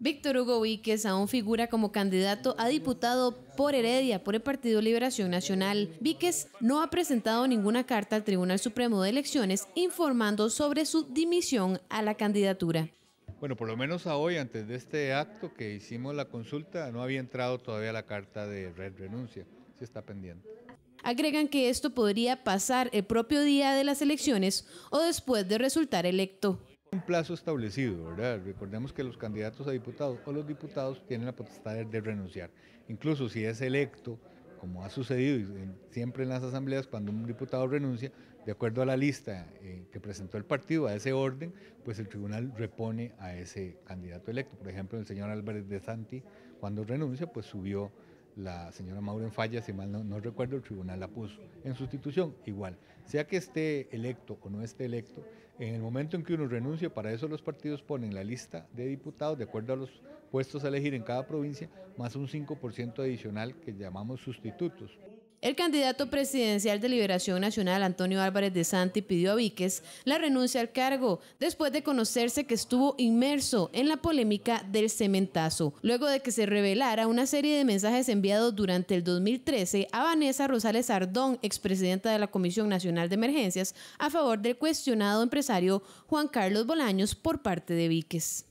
Víctor Hugo Víquez aún figura como candidato a diputado por Heredia por el Partido Liberación Nacional. Víquez no ha presentado ninguna carta al Tribunal Supremo de Elecciones informando sobre su dimisión a la candidatura. Bueno, por lo menos a hoy, antes de este acto que hicimos la consulta, no había entrado todavía la carta de Renuncia. Se está pendiente. Agregan que esto podría pasar el propio día de las elecciones o después de resultar electo un plazo establecido, ¿verdad? Recordemos que los candidatos a diputados o los diputados tienen la potestad de, renunciar. Incluso si es electo, como ha sucedido siempre en las asambleas, cuando un diputado renuncia, de acuerdo a la lista eh, que presentó el partido, a ese orden, pues el tribunal repone a ese candidato electo. Por ejemplo, el señor Álvarez de Santi, cuando renuncia, pues subió la señora en Falla, si mal no, recuerdo, el tribunal la puso en sustitución. Igual, sea que esté electo o no esté electo, en el momento en que uno renuncia, para eso los partidos ponen la lista de diputados de acuerdo a los puestos a elegir en cada provincia, más un 5% adicional que llamamos sustitutos. El candidato presidencial de Liberación Nacional, Antonio Álvarez de Santi, pidió a Víquez la renuncia al cargo después de conocerse que estuvo inmerso en la polémica del cementazo, luego de que se revelara una serie de mensajes enviados durante el 2013 a Vanessa Rosales Ardón, expresidenta de la Comisión Nacional de Emergencias, a favor del cuestionado empresario Juan Carlos Bolaños por parte de Víquez.